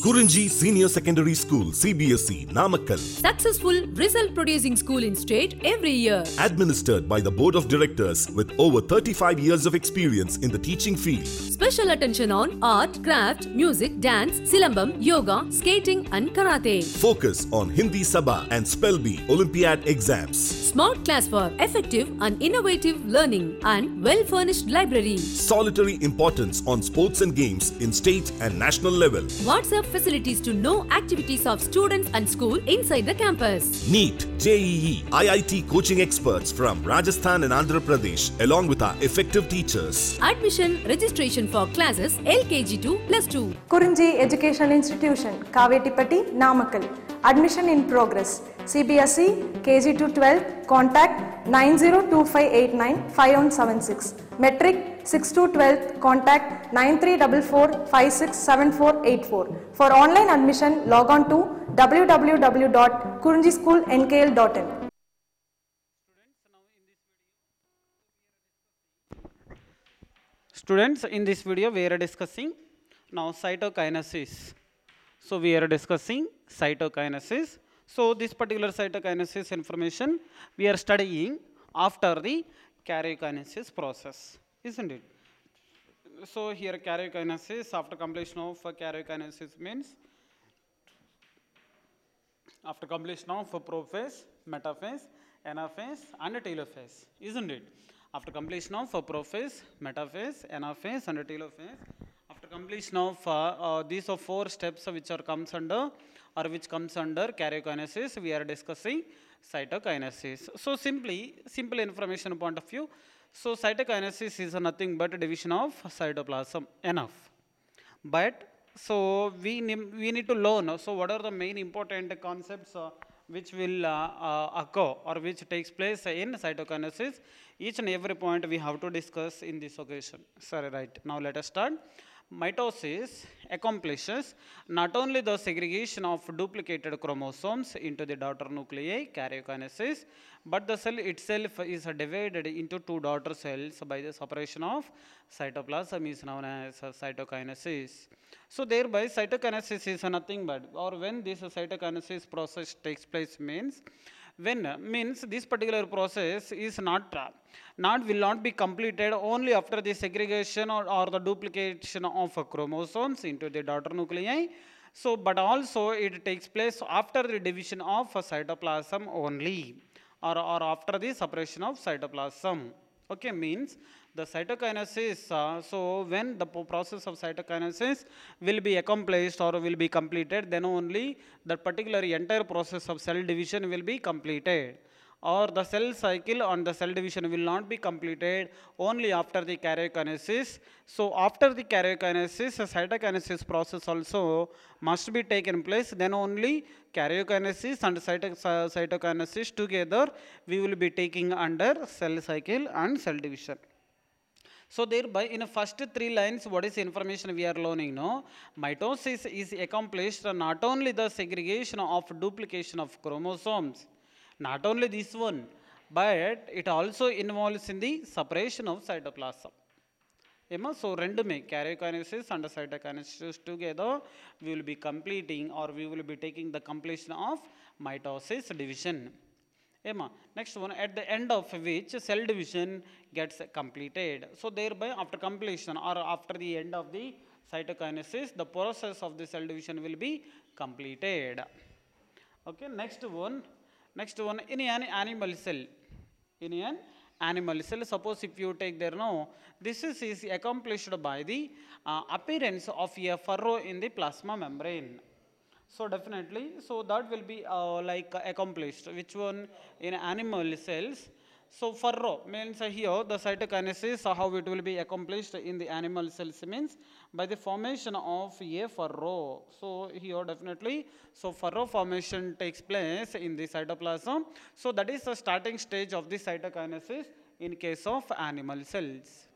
Kurinji Senior Secondary School, CBSE, Namakkal. Successful, result producing school in state every year. Administered by the Board of Directors with over 35 years of experience in the teaching field. Special attention on art, craft, music, dance, silambam, yoga, skating, and karate. Focus on Hindi Sabha and Spell Bee Olympiad exams. Smart class for effective and innovative learning and well furnished library. Solitary importance on sports and games in state and national level. WhatsApp facilities to know activities of students and school inside the campus. NEET, JEE, IIT coaching experts from Rajasthan and Andhra Pradesh, along with our effective teachers. Admission registration for classes LKG to plus 2. Kurunji Educational Institution, Kavetipati, Namakal. Admission in progress. CBSE, KG to 12, contact 902589 Metric Six to twelfth contact nine for online admission log on to for Students, in this video we are discussing now cytokinesis. So we are discussing cytokinesis. So this particular cytokinesis information we are studying after the karyokinesis process isn't it? So here karyokinesis after completion of karyokinesis means after completion of prophase, metaphase, anaphase and telophase, isn't it? After completion of prophase, metaphase, anaphase and telophase, after completion of uh, uh, these are four steps which are comes under or which comes under karyokinesis we are discussing cytokinesis. So simply, simple information point of view, so cytokinesis is nothing but division of cytoplasm, enough. But, so we, we need to learn, so what are the main important concepts uh, which will uh, uh, occur or which takes place in cytokinesis. Each and every point we have to discuss in this occasion. Sorry, right. Now let us start mitosis accomplishes not only the segregation of duplicated chromosomes into the daughter nuclei, karyokinesis, but the cell itself is divided into two daughter cells by the separation of cytoplasm is known as cytokinesis. So thereby cytokinesis is nothing but, or when this cytokinesis process takes place means, when uh, means this particular process is not uh, not will not be completed only after the segregation or, or the duplication of uh, chromosomes into the daughter nuclei so but also it takes place after the division of cytoplasm only or, or after the separation of cytoplasm okay means the cytokinesis uh, so when the process of cytokinesis will be accomplished or will be completed then only that particular entire process of cell division will be completed or the cell cycle on the cell division will not be completed only after the karyokinesis. So after the karyokinesis, a cytokinesis process also must be taken place. Then only karyokinesis and cyto cytokinesis together we will be taking under cell cycle and cell division. So thereby in first three lines what is information we are learning now? Mitosis is accomplished not only the segregation of duplication of chromosomes, not only this one, but it also involves in the separation of cytoplasm. So, randomly, karyokinesis and cytokinesis together, will be completing or we will be taking the completion of mitosis division. Next one, at the end of which cell division gets completed. So, thereby, after completion or after the end of the cytokinesis, the process of the cell division will be completed. Okay, next one. Next one, in an animal cell. In an animal cell, suppose if you take there now, this is, is accomplished by the uh, appearance of a furrow in the plasma membrane. So definitely, so that will be uh, like accomplished. Which one in animal cells? So furrow means here the cytokinesis, how it will be accomplished in the animal cells means by the formation of a furrow. So here definitely, so furrow formation takes place in the cytoplasm. So that is the starting stage of the cytokinesis in case of animal cells.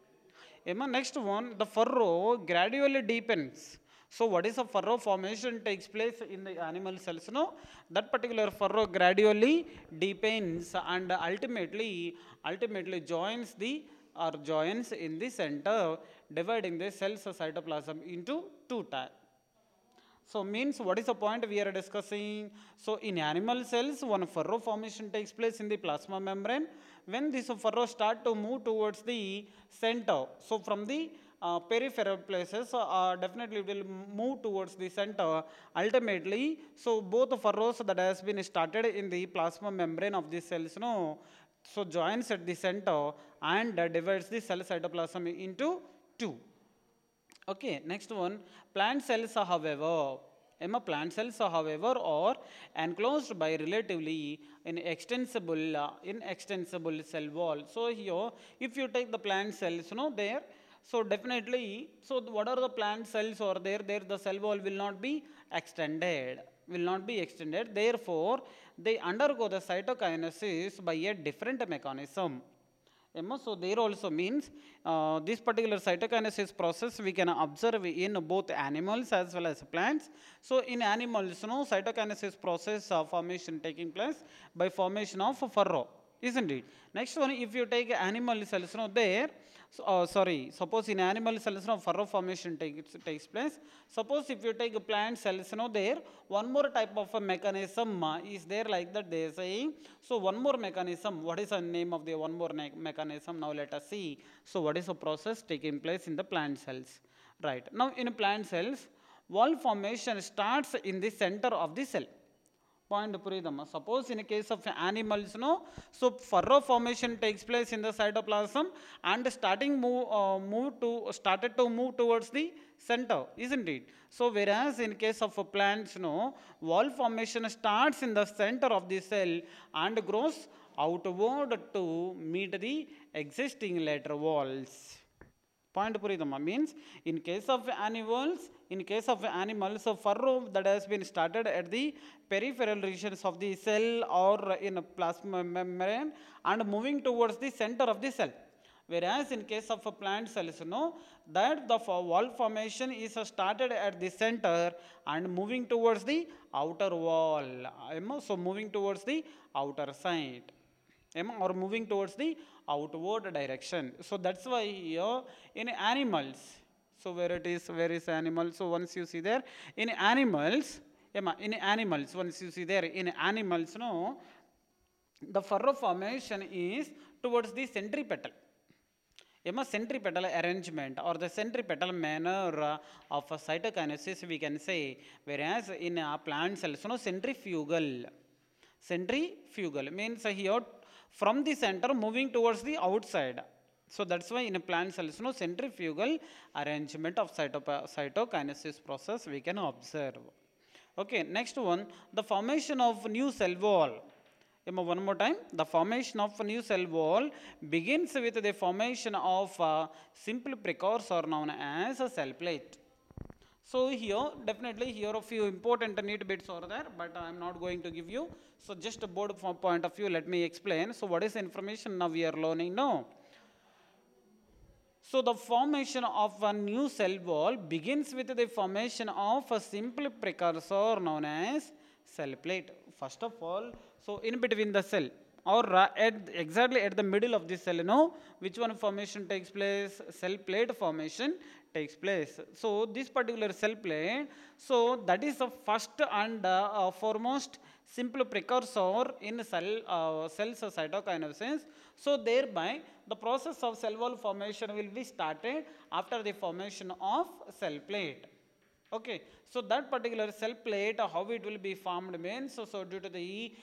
Emma, next one, the furrow gradually deepens. So what is a furrow formation takes place in the animal cells? No, that particular furrow gradually deepens and ultimately, ultimately joins the or joints in the center, dividing the cell's cytoplasm into two types. So means what is the point we are discussing? So in animal cells, one furrow formation takes place in the plasma membrane. When this furrow start to move towards the center, so from the uh, peripheral places uh, definitely will move towards the center ultimately. So both furrows that has been started in the plasma membrane of the cells, no, so joins at the center and uh, divides the cell cytoplasm into two. Okay, next one, plant cells however, Emma plant cells however are enclosed by relatively inextensible, uh, inextensible cell wall. So here, if you take the plant cells, you know, there, so definitely, so what are the plant cells or there, there the cell wall will not be extended, will not be extended. Therefore, they undergo the cytokinesis by a different mechanism so there also means uh, this particular cytokinesis process we can observe in both animals as well as plants. So in animals, you know, cytokinesis process formation taking place by formation of furrow isn't it? Next one, if you take animal cells, know, there, so, uh, sorry, suppose in animal cells, know, furrow formation takes, takes place. Suppose if you take plant cells, know, there, one more type of a mechanism is there like that they are saying. So one more mechanism, what is the name of the one more mechanism? Now let us see. So what is the process taking place in the plant cells? Right, now in plant cells, wall formation starts in the center of the cell. Point puridhamma. Suppose in a case of animals, no, so furrow formation takes place in the cytoplasm and starting move, uh, move to started to move towards the center, isn't it? So whereas in case of plants, no, wall formation starts in the center of the cell and grows outward to meet the existing lateral walls. Point puridhamma means in case of animals, in case of animals, a furrow that has been started at the peripheral regions of the cell or in a plasma membrane and moving towards the center of the cell. Whereas in case of a plant cells, no, that the wall formation is started at the center and moving towards the outer wall. So moving towards the outer side or moving towards the outward direction. So that's why here in animals, so where it is, where is animal? So once you see there, in animals, in animals, once you see there, in animals, no, the furrow formation is towards the centripetal. Emma centripetal arrangement or the centripetal manner of a cytokinesis we can say whereas in a plant cells no centrifugal centrifugal means here from the center moving towards the outside. So that's why in a plant cells, no centrifugal arrangement of cytokinesis process we can observe. Okay, next one, the formation of new cell wall. One more time, the formation of new cell wall begins with the formation of a uh, simple precursor known as a cell plate. So here definitely here a few important neat bits are there but I'm not going to give you. So just a board point of view let me explain. So what is information now we are learning now? So the formation of a new cell wall begins with the formation of a simple precursor known as cell plate. First of all, so in between the cell, or at exactly at the middle of this cell you know which one formation takes place cell plate formation takes place so this particular cell plate so that is the first and uh, uh foremost simple precursor in cell uh, cells so thereby the process of cell wall formation will be started after the formation of cell plate okay so that particular cell plate, uh, how it will be formed means, so, so due to the,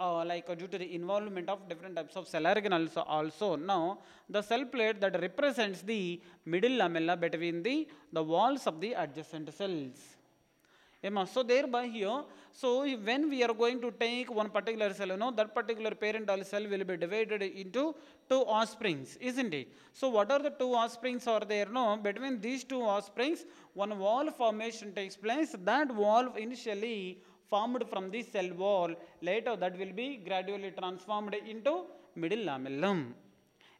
uh, like uh, due to the involvement of different types of cell organelles also. Now, the cell plate that represents the middle lamella between the, the walls of the adjacent cells. Emma. Eh, so thereby here, so when we are going to take one particular cell, you know, that particular parental cell will be divided into two offsprings, isn't it? So what are the two offsprings are there? No, between these two offsprings, one wall formation takes place. That wall initially formed from this cell wall. Later that will be gradually transformed into middle lamellum.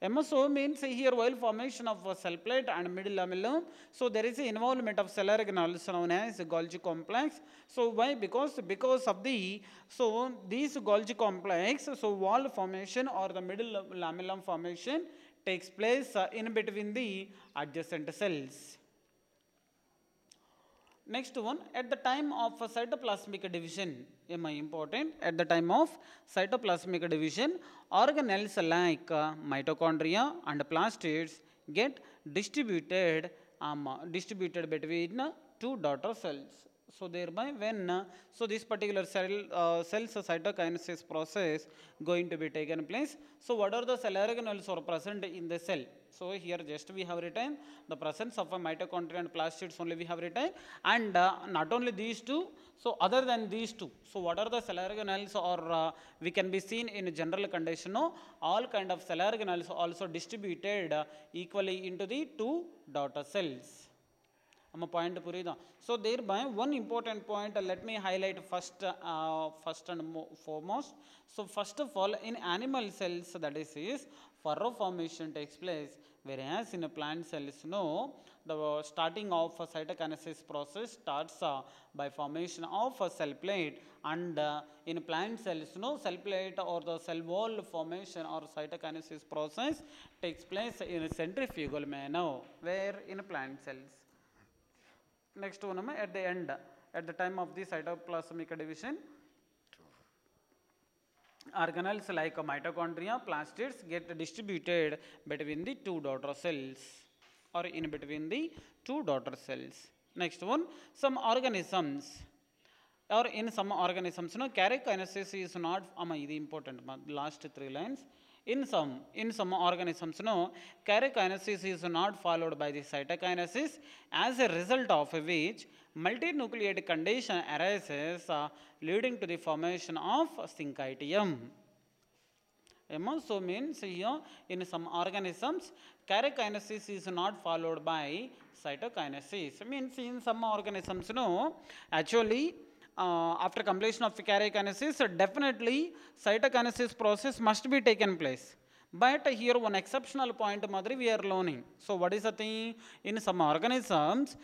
MSO means here while formation of cell plate and middle lamellum, so there is involvement of cell organ also known as Golgi complex. So why? Because because of the so these Golgi complex, so wall formation or the middle lamellum formation takes place uh, in between the adjacent cells. Next one, at the time of cytoplasmic division, am I important? At the time of cytoplasmic division, organelles like mitochondria and plastids get distributed, um, distributed between two daughter cells. So thereby when, uh, so this particular cell, uh, cell's uh, cytokinesis process going to be taken place. So what are the cell organelles are present in the cell? So here just we have written the presence of a mitochondria and plastids only we have written and uh, not only these two, so other than these two. So what are the cell organelles or uh, we can be seen in general condition, no? all kind of cell organelles also distributed uh, equally into the two daughter cells. நம்ம point புரியுதான் so there by one important point let me highlight first first and foremost so first of all in animal cells that is is furrow formation takes place whereas in a plant cells no the starting of a cytokinesis process starts uh, by formation of a cell plate and uh, in plant cells no cell plate or the cell wall formation or cytokinesis process takes place in a centrifugal manner where in a plant cells next one um, at the end at the time of the cytoplasmic division organelles like mitochondria plastids get distributed between the two daughter cells or in between the two daughter cells next one some organisms or in some organisms no carryokinesis is not amma idi important last three lines in some, in some organisms, no, karyokinesis is not followed by the cytokinesis, as a result of which multinucleate condition arises uh, leading to the formation of syncytium. So means here in some organisms, karyokinesis is not followed by cytokinesis. Means in some organisms, no, actually uh, after completion of karyokinesis, definitely cytokinesis process must be taken place. But here one exceptional point Madhuri, we are learning. So what is the thing? In some organisms,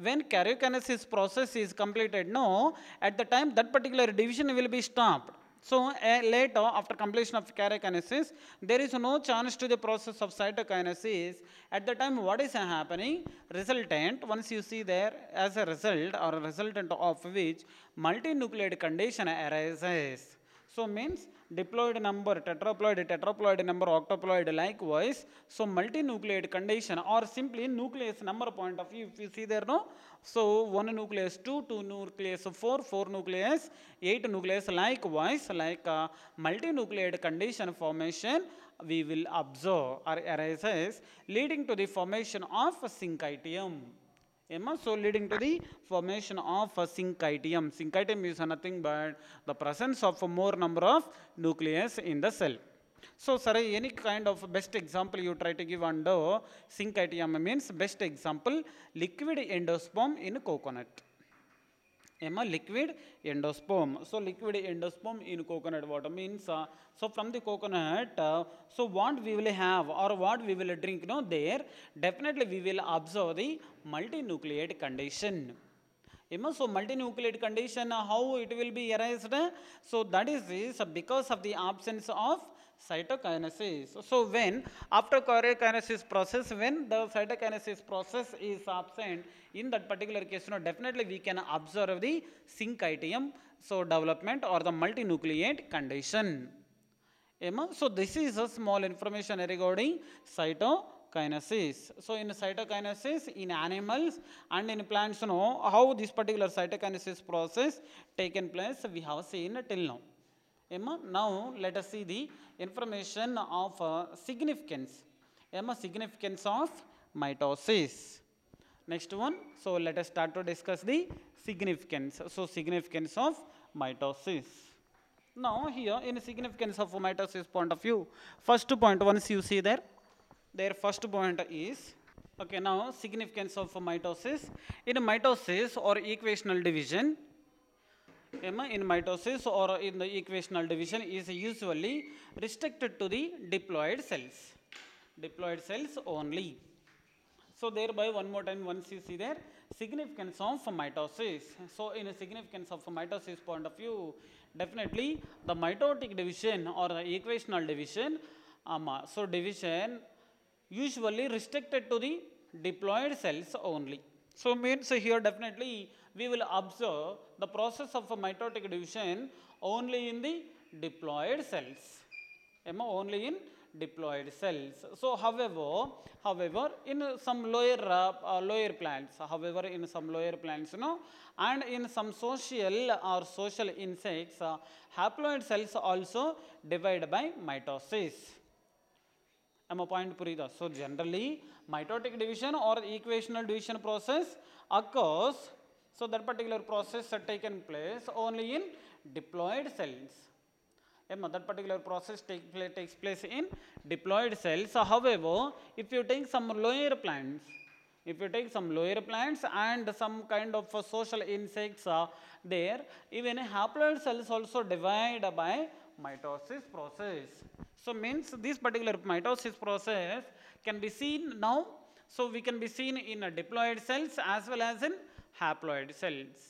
when karyokinesis process is completed, no, at the time that particular division will be stopped. So uh, later, after completion of karyokinesis, there is no chance to the process of cytokinesis. At the time, what is happening? Resultant, once you see there, as a result or a resultant of which multinucleate condition arises. So means diploid number, tetraploid, tetraploid number, octoploid likewise. So multinucleate condition or simply nucleus number point of view if you see there no. So one nucleus, two, two nucleus, four, four nucleus, eight nucleus likewise like uh, multinucleate condition formation we will observe or arises leading to the formation of syncytium. Emma, so leading to the formation of a syncytium. Syncytium is nothing but the presence of more number of nucleus in the cell. So, sir, any kind of best example you try to give under syncytium means best example liquid endosperm in coconut am a liquid endosperm. So liquid endosperm in coconut water means, uh, so from the coconut, uh, so what we will have or what we will drink, no, there definitely we will observe the multinucleate condition. So multinucleate condition, uh, how it will be erased? So that is because of the absence of cytokinesis. So when after karyokinesis process, when the cytokinesis process is absent, in that particular case, you know, definitely we can observe the syncytium, so development or the multinucleate condition. So this is a small information regarding cytokinesis. So in cytokinesis, in animals and in plants, you know, how this particular cytokinesis process taken place, we have seen till now. Emma, now let us see the information of uh, significance. Emma, significance of mitosis. Next one, so let us start to discuss the significance. So significance of mitosis. Now here in significance of mitosis point of view, first point once you see there, their first point is Okay, now significance of mitosis. In mitosis or equational division, in mitosis or in the equational division is usually restricted to the diploid cells. Diploid cells only. So thereby one more time once you see there significance of mitosis. So in a significance of mitosis point of view definitely the mitotic division or the equational division um, so division usually restricted to the diploid cells only. So means here definitely we will observe the process of mitotic division only in the diploid cells, only in diploid cells. So, however, however, in some lower uh, lower plants, however, in some lower plants, you know, and in some social or social insects, uh, haploid cells also divide by mitosis. Am point purida? So generally, mitotic division or equational division process occurs so, that particular process had taken place only in diploid cells. that particular process take, takes place in diploid cells. So, however, if you take some lower plants, if you take some lower plants and some kind of social insects are there, even haploid cells also divide by mitosis process. So, means this particular mitosis process can be seen now. So, we can be seen in diploid cells as well as in haploid cells.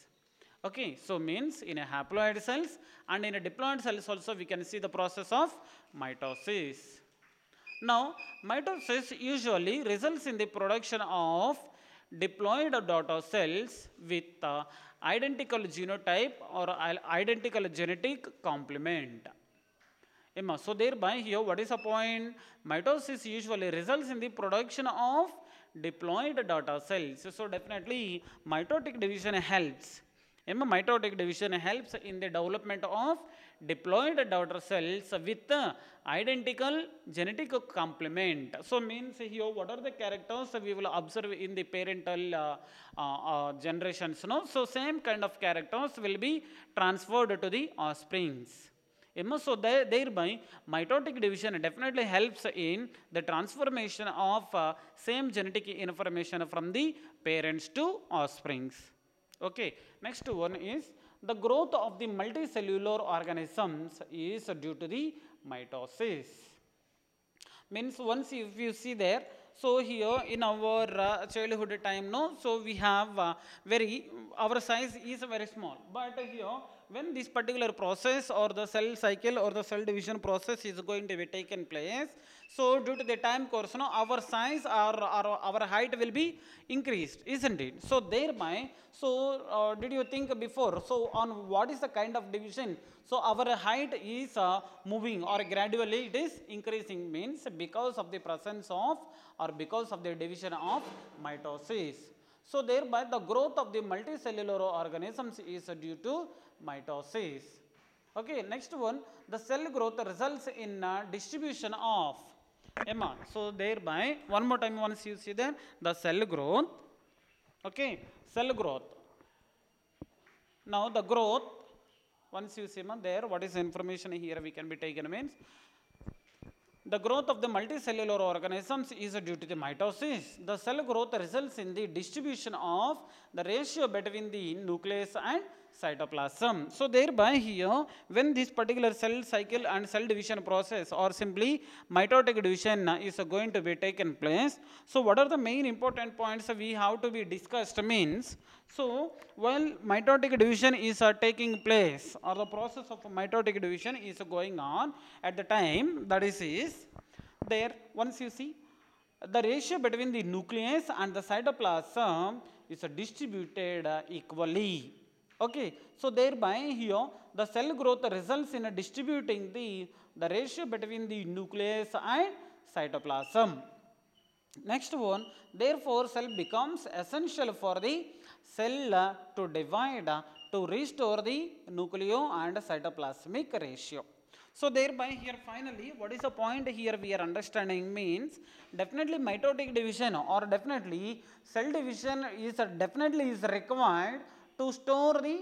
Okay, so means in a haploid cells and in a diploid cells also we can see the process of mitosis. Now, mitosis usually results in the production of diploid daughter cells with uh, identical genotype or identical genetic complement. So thereby here what is the point? Mitosis usually results in the production of Deployed daughter cells. So definitely mitotic division helps. And mitotic division helps in the development of deployed daughter cells with uh, identical genetic complement. So means here what are the characters we will observe in the parental uh, uh, uh, generations. No? So same kind of characters will be transferred to the offsprings. So thereby mitotic division definitely helps in the transformation of uh, same genetic information from the parents to offsprings. Okay, next one is the growth of the multicellular organisms is due to the mitosis. Means once if you see there, so here in our uh, childhood time, no, so we have uh, very, our size is very small, but here when this particular process or the cell cycle or the cell division process is going to be taken place so due to the time course no our size or, or our height will be increased isn't it so thereby so uh, did you think before so on what is the kind of division so our height is uh, moving or gradually it is increasing means because of the presence of or because of the division of mitosis so thereby the growth of the multicellular organisms is due to mitosis. Okay, next one the cell growth results in uh, distribution of Emma. So, thereby one more time once you see there the cell growth, okay, cell growth. Now, the growth once you see there what is information here we can be taken means the growth of the multicellular organisms is due to the mitosis. The cell growth results in the distribution of the ratio between the nucleus and cytoplasm. So thereby here when this particular cell cycle and cell division process or simply mitotic division is going to be taken place. So what are the main important points we have to be discussed means so while mitotic division is uh, taking place or the process of mitotic division is going on at the time that is is there once you see the ratio between the nucleus and the cytoplasm is uh, distributed uh, equally Okay, so thereby here the cell growth results in distributing the, the ratio between the nucleus and cytoplasm. Next one, therefore cell becomes essential for the cell uh, to divide uh, to restore the nucleo and cytoplasmic ratio. So thereby here finally what is the point here we are understanding means definitely mitotic division or definitely cell division is uh, definitely is required to store the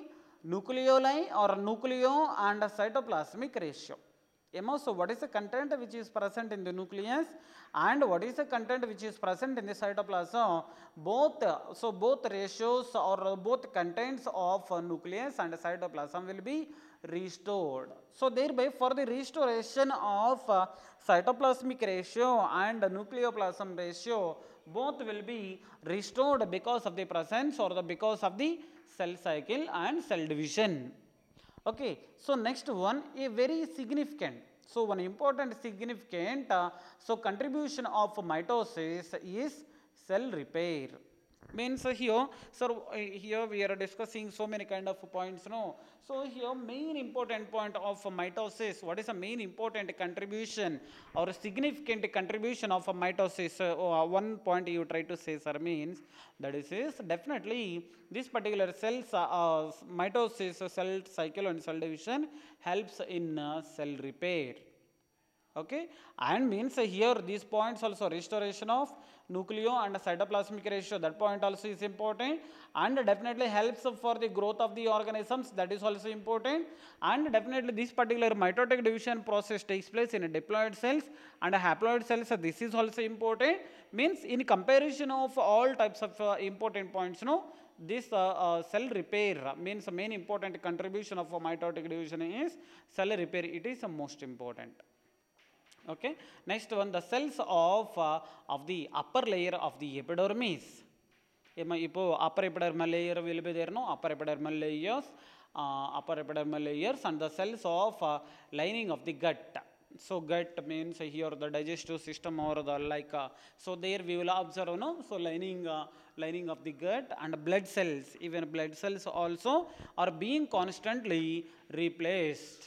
nucleoli or nucleo and cytoplasmic ratio. so what is the content which is present in the nucleus and what is the content which is present in the cytoplasm both so both ratios or both contents of nucleus and cytoplasm will be restored. So thereby for the restoration of cytoplasmic ratio and nucleoplasm ratio both will be restored because of the presence or the because of the cell cycle and cell division. Okay. So, next one a very significant so, one important significant uh, so contribution of mitosis is cell repair means here sir eh, here we are discussing so many kind of points no so here main important point of mitosis what is the main important contribution or significant contribution of mitosis oh, uh, one point you try to say sir means that is, is definitely this particular cells uh, uh mitosis uh, cell cycle and cell division helps in uh, cell repair okay and means here these points also restoration of nucleo and cytoplasmic ratio that point also is important and definitely helps for the growth of the organisms that is also important and definitely this particular mitotic division process takes place in diploid cells and haploid cells this is also important means in comparison of all types of uh, important points no this uh, uh, cell repair means main important contribution of mitotic division is cell repair it is the most important okay next one the cells of uh, of the upper layer of the epidermis upper epidermal epidermal layer will be there no upper epidermal upper epidermal layers and the cells of of uh, lining of the gut. so gut means here the digestive system or the like uh, so there we will observe no so lining uh, lining of the gut and blood cells even blood cells also are being constantly replaced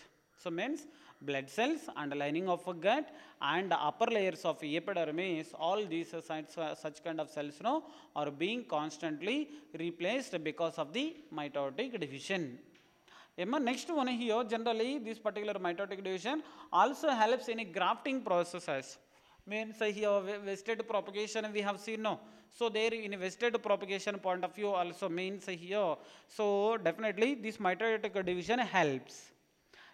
so means blood cells and lining of gut and upper layers of epidermis all these such kind of cells you know are being constantly replaced because of the mitotic division next one here generally this particular mitotic division also helps in grafting processes means here wasted propagation we have seen no so there in wasted propagation point of view also means here so definitely this mitotic division helps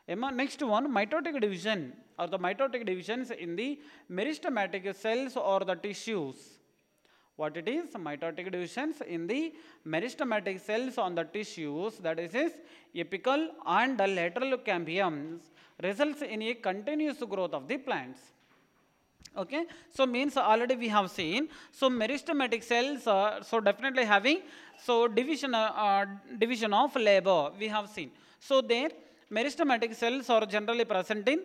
Next one, mitotic division or the mitotic divisions in the meristematic cells or the tissues. What it is? Mitotic divisions in the meristematic cells on the tissues, that is, is apical and the lateral cambiums, results in a continuous growth of the plants. Okay, so means already we have seen. So meristematic cells, are so definitely having so division uh, uh, division of labor we have seen. So there Meristematic cells are generally present in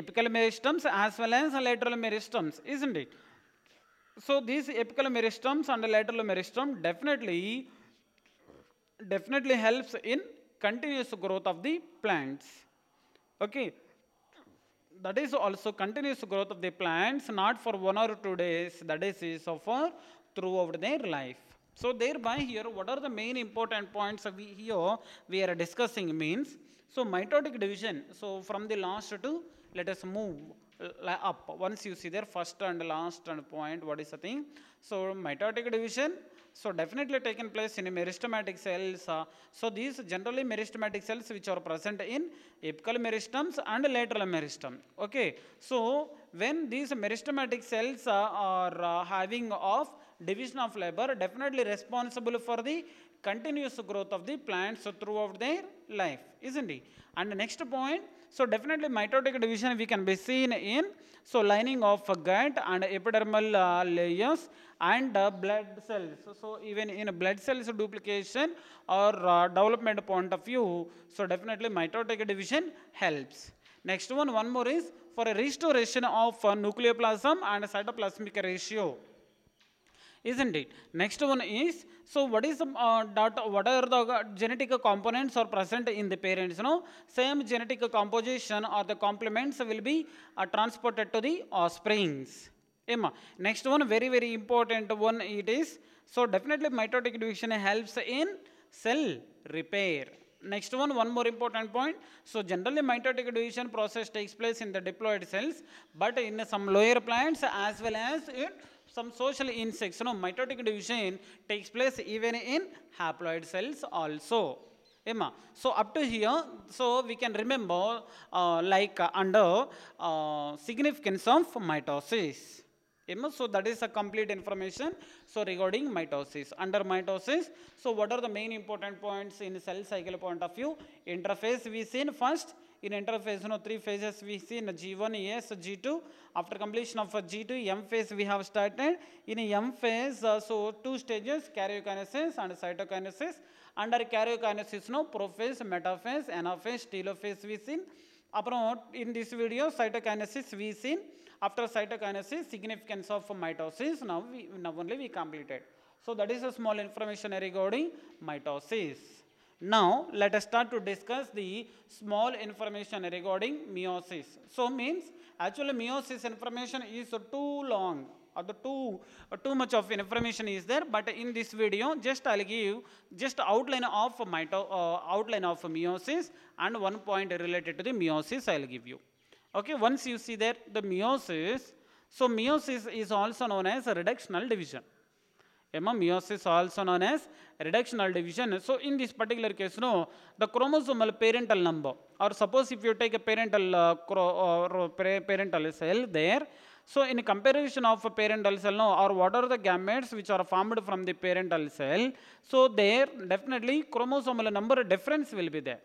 apical meristems as well as lateral meristems, isn't it? So these apical meristems and lateral meristem definitely, definitely helps in continuous growth of the plants. Okay. That is also continuous growth of the plants, not for one or two days, that is so far throughout their life. So thereby here, what are the main important points we, here we are discussing means, so mitotic division, so from the last to, let us move uh, up. Once you see there, first and last and point, what is the thing? So mitotic division, so definitely taken place in meristematic cells. Uh, so these generally meristematic cells which are present in apical meristems and lateral meristem. Okay. So when these meristematic cells uh, are having of division of labor, definitely responsible for the continuous growth of the plants throughout their life, isn't it? And the next point, so definitely mitotic division we can be seen in so lining of gut and epidermal uh, layers and uh, blood cells. So, so, even in blood cells duplication or uh, development point of view, so definitely mitotic division helps. Next one, one more is for a restoration of uh, nucleoplasm and cytoplasmic ratio isn't it? Next one is, so what is uh, that, what are the genetic components are present in the parents? No, same genetic composition or the complements will be uh, transported to the offsprings. Emma. Next one, very very important one it is, so definitely mitotic division helps in cell repair. Next one, one more important point. So generally mitotic division process takes place in the diploid cells, but in some lower plants as well as in some social insects, you know, mitotic division takes place even in haploid cells also. Emma. So up to here, so we can remember uh, like uh, under uh, significance of mitosis. Emma. So that is a complete information. So regarding mitosis, under mitosis, so what are the main important points in cell cycle point of view? Interface, we seen first, in interphase, no know, three phases we see in G1, ES, G2. After completion of G2, M phase we have started. In M phase, uh, so two stages, karyokinesis and cytokinesis. Under karyokinesis, no know, prophase, metaphase, anaphase, telophase we seen. அப்புறம் in this video cytokinesis we seen after cytokinesis significance of mitosis now now only we completed So that is a small information regarding mitosis. Now, let us start to discuss the small information regarding meiosis. So, means actually meiosis information is too long or the too, too much of information is there. But in this video, just I'll give just outline of mito, uh, outline of meiosis and one point related to the meiosis I'll give you. Okay, once you see there the meiosis, so meiosis is also known as a reductional division. Meiosis also known as reductional division. So in this particular case, no, the chromosomal parental number, or suppose if you take a parental uh, or parental cell there, so in comparison of a parental cell, no, or what are the gametes which are formed from the parental cell, so there definitely chromosomal number difference will be there.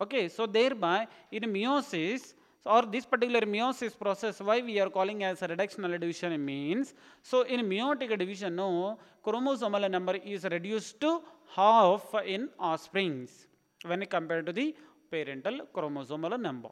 Okay, so thereby in meiosis, or this particular meiosis process, why we are calling as a reductional division means, so in meiotic division, no, chromosomal number is reduced to half in offsprings when compared to the parental chromosomal number.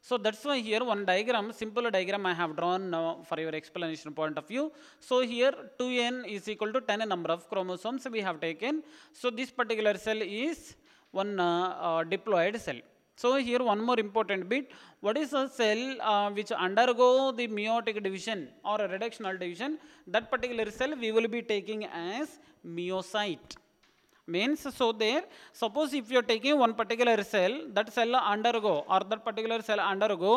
So that's why here one diagram, simple diagram I have drawn now for your explanation point of view. So here 2n is equal to 10 number of chromosomes we have taken. So this particular cell is one uh, uh, diploid cell. So here one more important bit. What is a cell uh, which undergo the meiotic division or a reductional division? That particular cell we will be taking as meiocyte. Means so there, suppose if you are taking one particular cell, that cell undergo or that particular cell undergo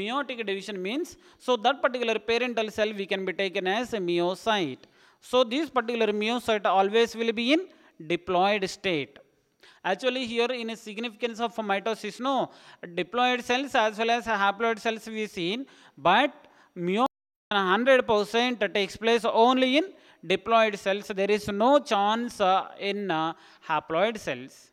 meiotic division means, so that particular parental cell we can be taken as a meiocyte. So this particular meiocyte always will be in diploid state. Actually, here in a significance of mitosis, no, diploid cells as well as haploid cells we seen, but meiosis 100% takes place only in diploid cells. There is no chance uh, in uh, haploid cells.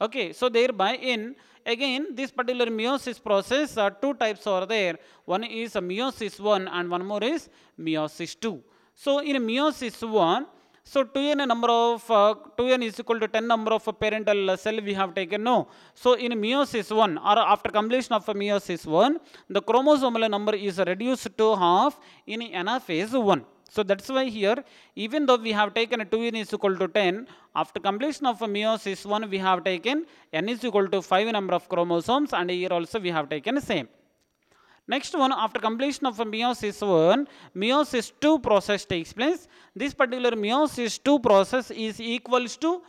Okay, so thereby in again this particular meiosis process uh, two types are there one is a meiosis 1 and one more is meiosis 2 so in meiosis 1 so 2n number of, uh, 2n is equal to 10 number of parental cell we have taken, no. So in meiosis 1 or after completion of meiosis 1, the chromosomal number is reduced to half in anaphase 1. So that's why here, even though we have taken 2n is equal to 10, after completion of meiosis 1, we have taken n is equal to 5 number of chromosomes and here also we have taken same. Next one, after completion of meiosis 1, meiosis 2 process takes place. This particular meiosis 2 process is equals to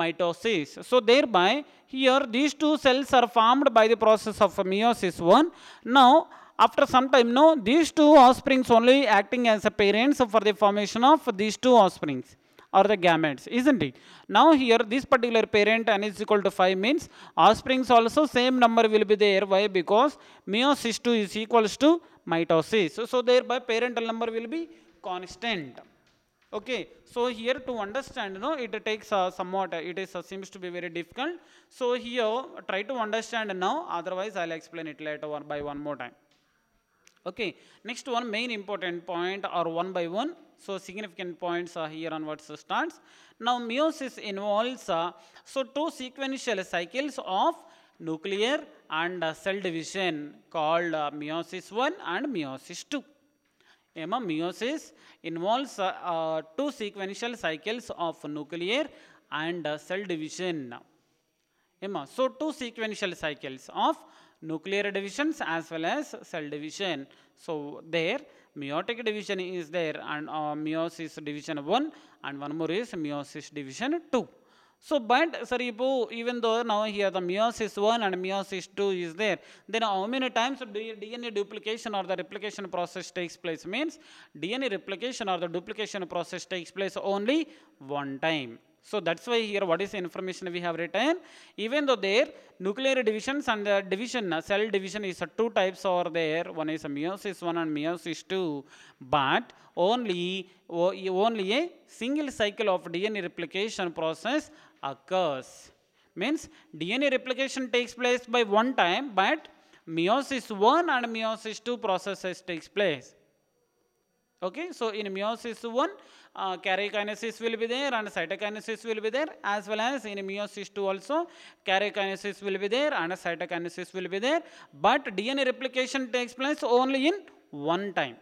mitosis. So thereby, here these two cells are formed by the process of meiosis 1. Now, after some time, now these two offsprings only acting as a parents for the formation of these two offsprings or the gametes, isn't it? Now here this particular parent n is equal to 5 means offsprings also same number will be there. Why? Because meiosis 2 is equals to mitosis. So, so thereby parental number will be constant. Okay, so here to understand, no, it takes uh, somewhat, uh, it is uh, seems to be very difficult. So here, try to understand now, otherwise I'll explain it later on by one more time. Okay, next one main important point are one by one. So significant points are here onwards starts. Now meiosis involves uh, so two sequential cycles of nuclear and uh, cell division called uh, meiosis 1 and meiosis 2. Emma meiosis involves uh, uh, two sequential cycles of nuclear and uh, cell division. Emma, so two sequential cycles of nuclear divisions as well as cell division. So there meiotic division is there and uh, meiosis division 1 and one more is meiosis division 2. So, but sorry, even though now here the meiosis 1 and meiosis 2 is there, then how many times DNA duplication or the replication process takes place means DNA replication or the duplication process takes place only one time. So that's why here what is the information we have written? Even though there nuclear divisions and the division, uh, cell division is uh, two types over there. One is meiosis one and meiosis two. But only, only a single cycle of DNA replication process occurs. Means DNA replication takes place by one time but meiosis 1 and meiosis 2 processes takes place. Okay, so in meiosis 1, uh, karyokinesis will be there and cytokinesis will be there as well as in meiosis 2 also karyokinesis will be there and cytokinesis will be there but DNA replication takes place only in one time.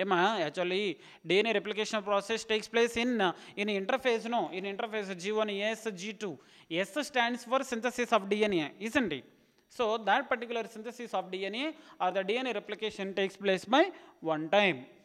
actually DNA replication process takes place in uh, in interphase no in interphase G1 S G2 S stands for synthesis of DNA isn't it? So that particular synthesis of DNA or the DNA replication takes place by one time.